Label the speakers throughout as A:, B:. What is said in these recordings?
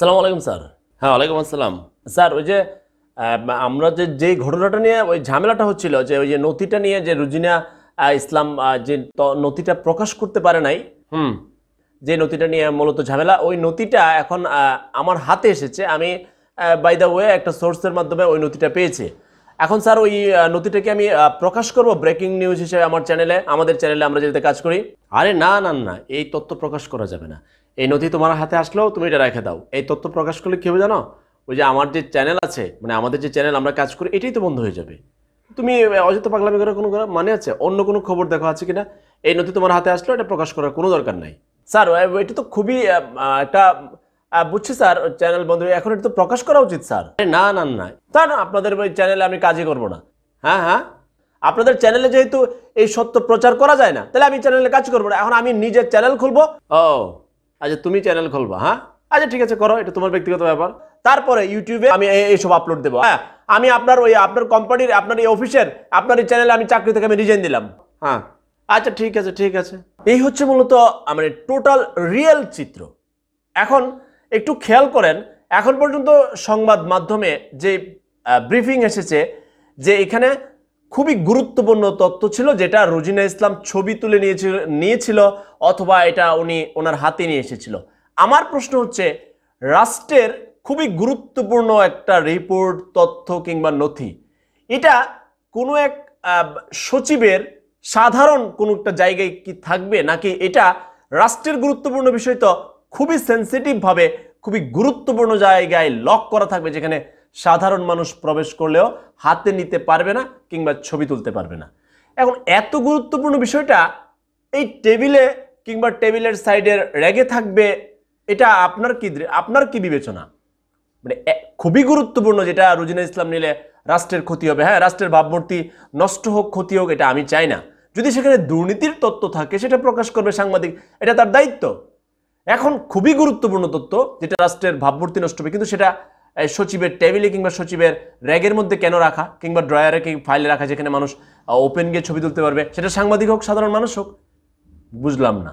A: সালাম আলাইকুম স্যার হ্যাঁ ওয়ালাইকুম আসসালাম স্যার ওই যে আমরা যে যে ঘটনাটা নিয়ে ওই ঝামেলাটা হচ্ছিল যে ওই যে নথিটা নিয়ে যে রুজিনা ইসলাম যে নথিটা প্রকাশ করতে পারে নাই হুম যে নথিটা নিয়ে মূলত ঝামেলা ওই নথিটা এখন আমার হাতে এসেছে আমি বাই দ্য ওয়ে একটা সোর্সের মাধ্যমে ওই নথিটা পেয়েছি এখন স্যার ওই নথিটাকে আমি প্রকাশ করব ব্রেকিং নিউজ হিসেবে আমার চ্যানেলে আমাদের চ্যানেলে আমরা যেটাতে কাজ করি আরে না না না এই তথ্য প্রকাশ করা যাবে না এই নথি তোমার হাতে আসলেও তুমি এটা রেখে দাও এই তথ্য প্রকাশ করলে কী হবে জানো ওই যে আমার যে চ্যানেল আছে মানে আমাদের যে চ্যানেল আমরা কাজ করি এটাই তো বন্ধ হয়ে যাবে তুমি অযথা পাগলামি করার কোনো মানে আছে অন্য কোনো খবর দেখা আছে কিনা এই নথি তোমার হাতে আসলো এটা প্রকাশ করার কোনো দরকার নাই স্যার এটা তো খুবই একটা বুঝছি স্যার চ্যানেল বন্ধ এখন এটা তো প্রকাশ করা উচিত স্যার না না না তা না আপনাদের ওই চ্যানেলে আমি কাজই করবো না হ্যাঁ হ্যাঁ আপনাদের চ্যানেলে যেহেতু এই সত্য প্রচার করা যায় না তাহলে আমি চ্যানেলে কাজ করবো না এখন আমি নিজের চ্যানেল খুলবো ও আচ্ছা তুমি চ্যানেল খুলবো হ্যাঁ আচ্ছা ঠিক আছে করো এটা তোমার ব্যক্তিগত ব্যাপার তারপরে ইউটিউবে আমি এইসব আপলোড দেবো হ্যাঁ আমি আপনার ওই আপনার কোম্পানির আপনার এই অফিসের আপনার এই চ্যানেলে আমি চাকরি থেকে আমি রিজাইন দিলাম হ্যাঁ আচ্ছা ঠিক আছে ঠিক আছে এই হচ্ছে মূলত মানে টোটাল রিয়েল চিত্র এখন একটু খেয়াল করেন এখন পর্যন্ত সংবাদ মাধ্যমে যে ব্রিফিং এসেছে যে এখানে খুবই গুরুত্বপূর্ণ তথ্য ছিল যেটা রোজিনা ইসলাম ছবি তুলে নিয়েছিল নিয়েছিল অথবা এটা উনি ওনার হাতে নিয়ে এসেছিল আমার প্রশ্ন হচ্ছে রাষ্ট্রের খুবই গুরুত্বপূর্ণ একটা রিপোর্ট তথ্য কিংবা নথি এটা কোনো এক সচিবের সাধারণ কোনো একটা জায়গায় কি থাকবে নাকি এটা রাষ্ট্রের গুরুত্বপূর্ণ বিষয় তো খুবই সেন্সিটিভভাবে খুবই গুরুত্বপূর্ণ জায়গায় লক করা থাকবে যেখানে সাধারণ মানুষ প্রবেশ করলেও হাতে নিতে পারবে না কিংবা ছবি তুলতে পারবে না এখন এত গুরুত্বপূর্ণ বিষয়টা এই টেবিলে কিংবা টেবিলের সাইডের র্যাগে থাকবে এটা আপনার কি আপনার কি বিবেচনা মানে খুবই গুরুত্বপূর্ণ যেটা রুজিনা ইসলাম নিলে রাষ্ট্রের ক্ষতি হবে হ্যাঁ রাষ্ট্রের ভাবমূর্তি নষ্ট হোক ক্ষতি হোক এটা আমি চাই না যদি সেখানে দুর্নীতির তত্ত্ব থাকে সেটা প্রকাশ করবে সাংবাদিক এটা তার দায়িত্ব এখন খুবই গুরুত্বপূর্ণ তথ্য যেটা রাষ্ট্রের ভাবমূর্তি নষ্ট হবে কিন্তু সেটা সচিবের টেবিলে কিংবা সচিবের র্যাগের মধ্যে কেন রাখা কিংবা ড্রয়ারে কি ফাইলে রাখা যেখানে মানুষ ওপেন গিয়ে ছবি তুলতে পারবে সেটা সাংবাদিক হোক সাধারণ মানুষ হোক বুঝলাম না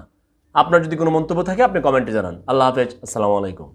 A: আপনার যদি কোনো মন্তব্য থাকে আপনি কমেন্টে জানান আল্লাহ হাফেজ আসসালামু আলাইকুম